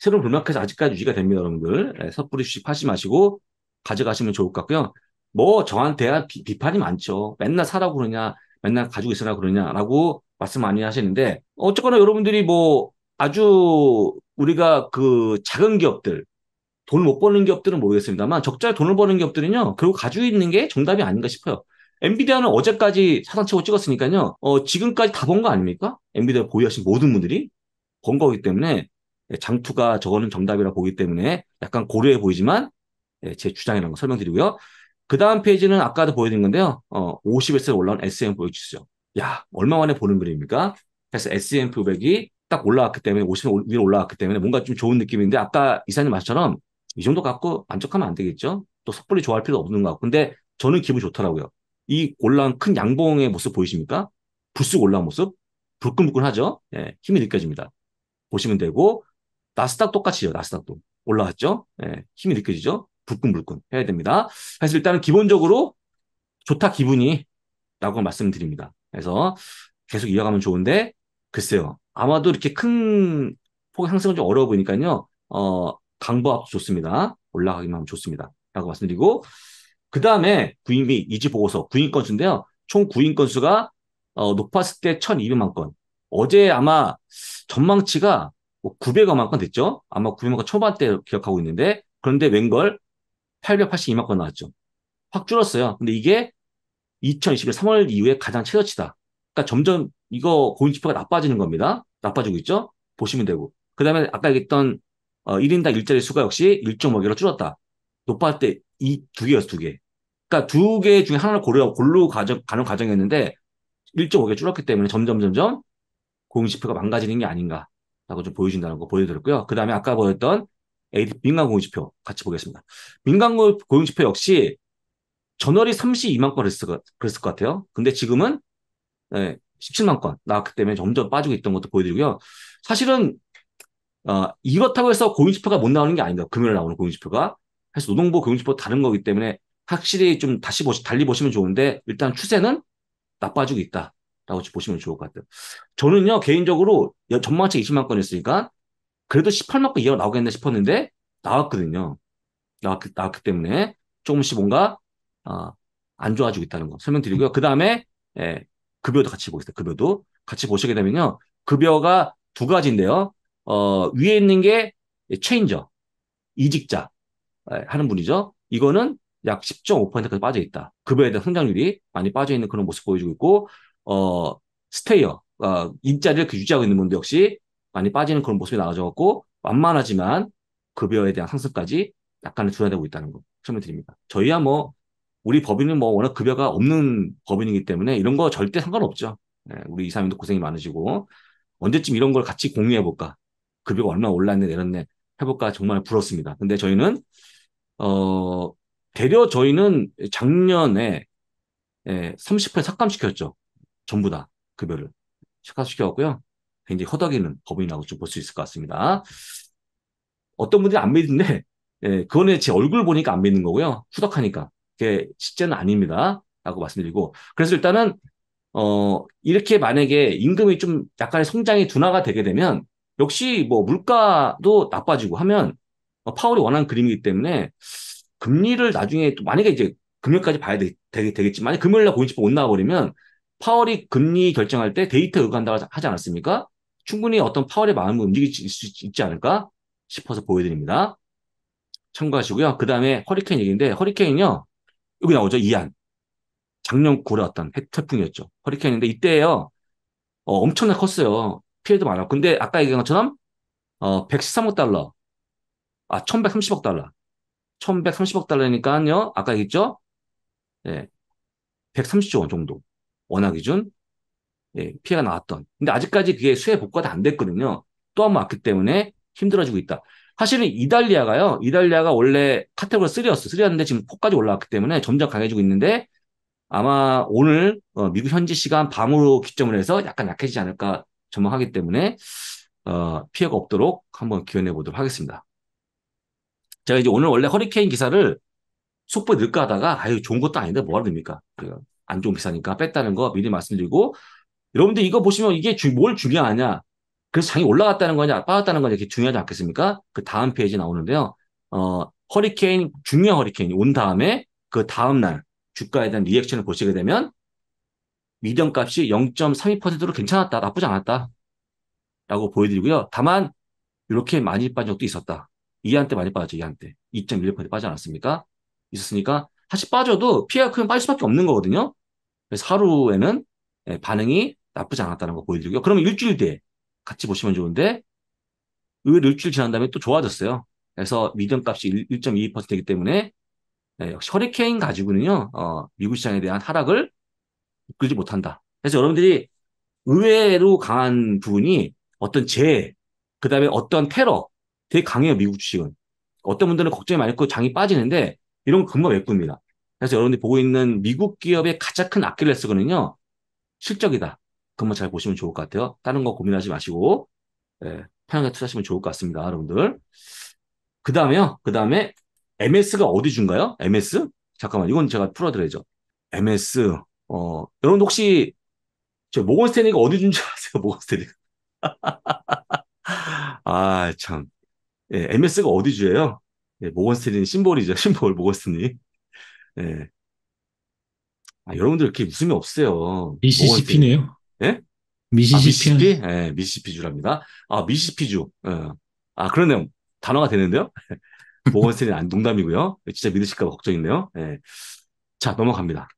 새로운 불마켓서 아직까지 유지가 됩니다, 여러분들. 네, 예, 섣부리 주식하지 마시고 가져가시면 좋을 것 같고요. 뭐 저한테 대한 비, 판이 많죠. 맨날 사라고 그러냐, 맨날 가지고 있으라 그러냐라고 말씀 많이 하시는데 어쨌거나 여러분들이 뭐 아주 우리가 그 작은 기업들 돈 못 버는 기업들은 모르겠습니다만 적자에 돈을 버는 기업들은요. 그리고 가지고 있는 게 정답이 아닌가 싶어요. 엔비디아는 어제까지 사상 최고 찍었으니까요. 어, 지금까지 다 본 거 아닙니까? 엔비디아 보유하신 모든 분들이 본 거기 때문에 예, 장투가 저거는 정답이라 보기 때문에 약간 고려해 보이지만 예, 제 주장이라는 거 설명드리고요. 그 다음 페이지는 아까도 보여드린 건데요. 어, 50에서 올라온 SM 보여주시죠. 야, 얼마 만에 보는 그림입니까? 그래서 SM 0 0이딱 올라왔기 때문에 50 위로 올라왔기 때문에 뭔가 좀 좋은 느낌인데 아까 이사님 말처럼 이 정도 갖고 만족하면 안 되겠죠? 또 섣불리 좋아할 필요 없는 것 같고 근데 저는 기분 좋더라고요. 이 올라온 큰 양봉의 모습 보이십니까? 불쑥 올라온 모습? 불끈불끈하죠? 예, 힘이 느껴집니다. 보시면 되고 나스닥 똑같이요. 나스닥도 올라왔죠. 예, 힘이 느껴지죠. 불끈불끈 해야 됩니다. 그래서 일단은 기본적으로 좋다 기분이 라고 말씀드립니다. 그래서 계속 이어가면 좋은데 글쎄요. 아마도 이렇게 큰 폭의 상승은 좀 어려워 보이니까요. 어, 강보합 좋습니다. 올라가기만 하면 좋습니다. 라고 말씀드리고 그 다음에 구인 및 이지 보고서 구인 건수인데요. 총 구인 건수가 어, 높았을 때 1200만 건. 어제 아마 전망치가 뭐 900억만 건 됐죠? 아마 900만 건 초반대 기억하고 있는데 그런데 웬걸 882만 건 나왔죠. 확 줄었어요. 근데 이게 2021년 3월 이후에 가장 최저치다. 그러니까 점점 이거 고인 지표가 나빠지는 겁니다. 나빠지고 있죠? 보시면 되고. 그 다음에 아까 얘기했던 어, 1인당 일자리 수가 역시 1.5개로 줄었다. 높았을 때이 두 개였어, 두 개. 그러니까 두 개 중에 하나를 고려, 골로 가정, 가는 과정이었는데 1.5개 줄었기 때문에 점점, 점점 고용지표가 망가지는 게 아닌가. 라고 좀 보여준다는 거 보여드렸고요. 그 다음에 아까 보였던 AD 민간 공유지표 같이 보겠습니다. 민간 공유지표 역시 전월이 32만 건을 그랬을 것 같아요. 근데 지금은 네, 예, 17만 건 나왔기 때문에 점점 빠지고 있던 것도 보여드리고요. 사실은 어, 이렇다고 해서 공유지표가 못 나오는 게 아닙니다. 금요일에 나오는 공유지표가. 그래서 노동부 공유지표 다른 거기 때문에 확실히 좀 다시 보시, 달리 보시면 좋은데 일단 추세는 나빠지고 있다. 라고 보시면 좋을 것 같아요. 저는요, 개인적으로 전망책 20만 건이었으니까 그래도 18만 건 이하 나오겠네 싶었는데 나왔거든요. 나왔기, 나왔기 때문에 조금씩 뭔가, 어, 안 좋아지고 있다는 거 설명드리고요. 음. 그 다음에, 예, 급여도 같이 보겠습니다. 급여도. 같이 보시게 되면요. 급여가 두 가지인데요. 어, 위에 있는 게 체인저, 이직자 예, 하는 분이죠. 이거는 약 10.5%까지 빠져 있다. 급여에 대한 성장률이 많이 빠져 있는 그런 모습 보여주고 있고, 어, 스테이어, 어, 인자리를 유지하고 있는 분도 역시 많이 빠지는 그런 모습이 나와져갖고 완만하지만 급여에 대한 상승까지 약간은 줄어되고 있다는 거 설명드립니다. 저희야 뭐 우리 법인은 뭐 워낙 급여가 없는 법인이기 때문에 이런 거 절대 상관없죠. 네, 우리 이사님도 고생이 많으시고 언제쯤 이런 걸 같이 공유해 볼까? 급여가 얼마 나 올랐네 내렸네 해볼까 정말 부럽습니다. 근데 저희는 어 대려 저희는 작년에 예, 30% 삭감시켰죠. 전부 다 급여를 착각시켰고요. 굉장히 허덕이는 법인이라고 좀 볼 수 있을 것 같습니다. 어떤 분들이 안 믿는데, 예, 그거는 제 얼굴 보니까 안 믿는 거고요. 후덕하니까. 그게 실제는 아닙니다. 라고 말씀드리고. 그래서 일단은, 어, 이렇게 만약에 임금이 좀 약간의 성장이 둔화가 되게 되면, 역시 뭐 물가도 나빠지고 하면, 어, 파월이 원하는 그림이기 때문에, 금리를 나중에 또 만약에 이제 금요일까지 봐야 되, 되, 되겠지만, 금요일날 고인지포못 나와버리면, 파월이 금리 결정할 때 데이터 의거한다고 하지 않았습니까? 충분히 어떤 파월의 마음을 움직일 수 있지 않을까 싶어서 보여드립니다. 참고하시고요. 그 다음에 허리케인 얘기인데 허리케인요. 여기 나오죠. 이안. 작년 9월에 왔던 태풍이었죠. 허리케인인데 이때요. 어, 엄청나 게 컸어요. 피해도 많아. 요 근데 아까 얘기한 것처럼 어, 113억 달러. 아, 1130억 달러. 1130억 달러니까요. 아까 얘기했죠? 네, 예. 130조 원 정도. 원화 기준 예, 피해가 나왔던. 근데 아직까지 그게 수혜 복구가 안 됐거든요. 또 한 번 왔기 때문에 힘들어지고 있다. 사실은 이달리아가요. 이달리아가 원래 카테고리 3였어. 3였는데 지금 4까지 올라왔기 때문에 점점 강해지고 있는데 아마 오늘 어, 미국 현지 시간 밤으로 기점을 해서 약간 약해지지 않을까 전망하기 때문에 어, 피해가 없도록 한번 기원해 보도록 하겠습니다. 제가 이제 오늘 원래 허리케인 기사를 속보에 넣을까 하다가 아유 좋은 것도 아닌데 뭐하러 됩니까? 그래요. 안 좋은 비싸니까 뺐다는 거 미리 말씀드리고 여러분들 이거 보시면 이게 주, 뭘 중요하냐? 그래서 장이 올라갔다는 거냐, 빠졌다는 거냐 이게 중요하지 않겠습니까? 그 다음 페이지 나오는데요. 어, 허리케인 중요한 허리케인이 온 다음에 그 다음 날 주가에 대한 리액션을 보시게 되면 미디엄 값이 0.32%로 괜찮았다, 나쁘지 않았다. 라고 보여드리고요. 다만, 이렇게 많이 빠진 적도 있었다. 이한테 많이 빠졌죠, 이한테. 2.16% 빠지 않았습니까? 있었으니까, 다시 빠져도 피해가 크면 빠질 수밖에 없는 거거든요. 그래서 하루에는 예, 반응이 나쁘지 않았다는 거 보여드리고요. 그러면 일주일 뒤에 같이 보시면 좋은데 의외로 일주일 지난 다음에 또 좋아졌어요. 그래서 미디엄 값이 1.22%이기 때문에 네, 역시 허리케인 가지고는요 어, 미국 시장에 대한 하락을 이끌지 못한다. 그래서 여러분들이 의외로 강한 부분이 어떤 재그 다음에 어떤 테러 되게 강해요 미국 주식은. 어떤 분들은 걱정이 많고 장이 빠지는데 이런 거 금방 메꿉니다. 그래서 여러분들이 보고 있는 미국 기업의 가장 큰 아킬레스건은요. 실적이다. 그것만 잘 보시면 좋을 것 같아요. 다른 거 고민하지 마시고 예, 편하게 투자하시면 좋을 것 같습니다. 여러분들. 그 다음에요. 그 다음에 MS가 어디 준가요? MS? 잠깐만 이건 제가 풀어드려야죠. MS 어 여러분 혹시 저 모건 스탠리가 어디 준 줄 아세요? 모건 스탠리가 아 참. 예, MS가 어디 주예요? 예, 모건 스탠리는 심볼이죠. 심볼 모건 스탠리. 예. 아, 여러분들 이렇게 웃음이 없어요. 미시시피네요. 예? 미시시피? 아, 미시시피? 예, 미시시피 주랍니다. 아, 미시시피 주. 예. 아, 그러네요. 단어가 되는데요. 모건스테안 농담이고요. 진짜 믿으실까 봐 걱정인데요. 예. 자, 넘어갑니다.